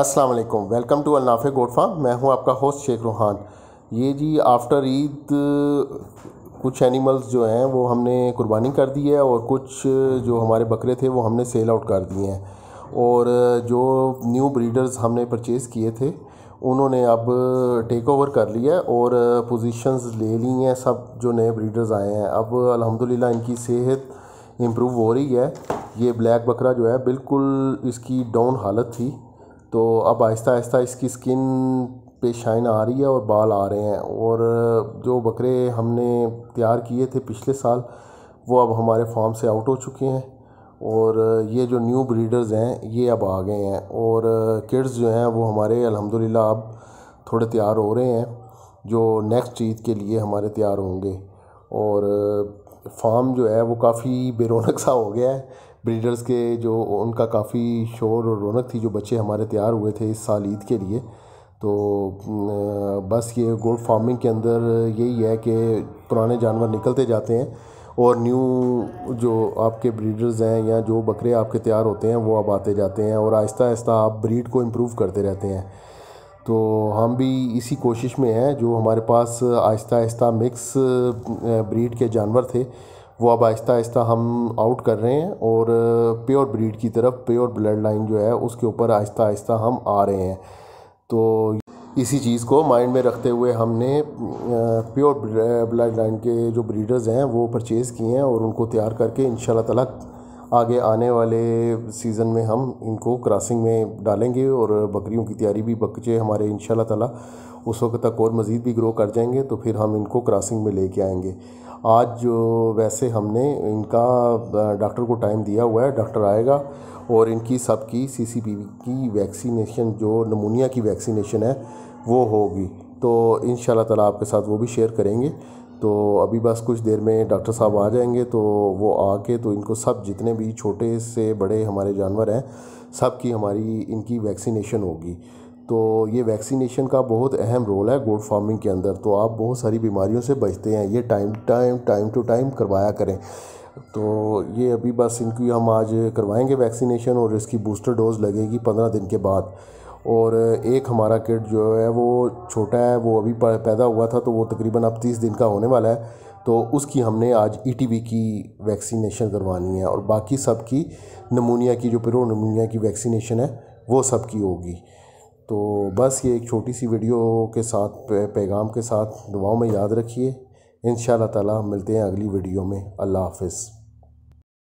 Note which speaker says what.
Speaker 1: अस्सलाम वालेकुम welcome to अनाफे गोड फार्म मैं हूं आपका होस्ट शेख रूहान ये जी आफ्टर ईद कुछ एनिमल्स जो हैं वो हमने कुर्बानी कर दी है और कुछ जो हमारे बकरे थे वो हमने सेल आउट कर दिए हैं और जो न्यू ब्रीडर्स हमने परचेज़ किए थे उन्होंने अब टेक ओवर कर लिया है और पोजीशंस ले ली हैं सब जो नए ब्रीडर्स आए हैं अब अलहमदिल्ला इनकी सेहत इम्प्रूव हो रही है ये ब्लैक बकरा जो है बिल्कुल इसकी डाउन हालत थी तो अब आहिस्ता आहिस्ता इसकी स्किन पे शाइन आ रही है और बाल आ रहे हैं और जो बकरे हमने तैयार किए थे पिछले साल वो अब हमारे फार्म से आउट हो चुके हैं और ये जो न्यू ब्रीडर्स हैं ये अब आ गए हैं और किड्स जो हैं वो हमारे अल्हम्दुलिल्लाह अब थोड़े तैयार हो रहे हैं जो नेक्स्ट ईद के लिए हमारे तैयार होंगे और फार्म जो है वो काफ़ी बेरोनक सा हो गया है ब्रीडर्स के जो उनका काफ़ी शोर और रौनक थी जो बच्चे हमारे तैयार हुए थे इस साल ईद के लिए तो बस ये गोड फार्मिंग के अंदर यही है कि पुराने जानवर निकलते जाते हैं और न्यू जो आपके ब्रीडर्स हैं या जो बकरे आपके तैयार होते हैं वो अब आते जाते हैं और आहिस्ता आहिस्ता आप ब्रीड को इम्प्रूव करते रहते हैं तो हम भी इसी कोशिश में हैं जो हमारे पास आहिस्ता आहिस्ता मिक्स ब्रीड के जानवर थे वो अब आहिस्ता आहिस्ता हम आउट कर रहे हैं और प्योर uh, ब्रीड की तरफ प्योर ब्लड लाइन जो है उसके ऊपर आहिस्ता आहिस्ता हम आ रहे हैं तो इसी चीज़ को माइंड में रखते हुए हमने प्योर ब्लड लाइन के जो ब्रीडर्स हैं वो परचेज़ किए हैं और उनको तैयार करके इन ताला आगे आने वाले सीज़न में हम इनको क्रॉसिंग में डालेंगे और बकरियों की तैयारी भी बच्चे हमारे इन ताला उस वक्त तक और मज़ीद भी ग्रो कर जाएंगे तो फिर हम इनको क्रॉसिंग में लेके आएंगे आज जो वैसे हमने इनका डॉक्टर को टाइम दिया हुआ है डॉक्टर आएगा और इनकी सब की सी की वैक्सीनेशन जो नमूनिया की वैक्सीनेशन है वो होगी तो इन ताला आपके साथ वो भी शेयर करेंगे तो अभी बस कुछ देर में डॉक्टर साहब आ जाएंगे तो वो आके तो इनको सब जितने भी छोटे से बड़े हमारे जानवर हैं सब की हमारी इनकी वैक्सीनेशन होगी तो ये वैक्सीनेशन का बहुत अहम रोल है गोड फार्मिंग के अंदर तो आप बहुत सारी बीमारियों से बचते हैं ये time time time to time करवाया करें तो ये अभी बस इनकी हम आज करवाएंगे वैक्सीनेशन और इसकी बूस्टर डोज लगेगी पंद्रह दिन के बाद और एक हमारा किड जो है वो छोटा है वो अभी पैदा हुआ था तो वो तकरीबन अब तीस दिन का होने वाला है तो उसकी हमने आज ई e की वैक्सीनेशन करवानी है और बाकी सब की नमूनिया की जो पिरो नमूनिया की वैक्सीनेशन है वो सब की होगी तो बस ये एक छोटी सी वीडियो के साथ पैगाम के साथ दुआओं में याद रखिए इन ताला मिलते हैं अगली वीडियो में अल्लाह हाफिज़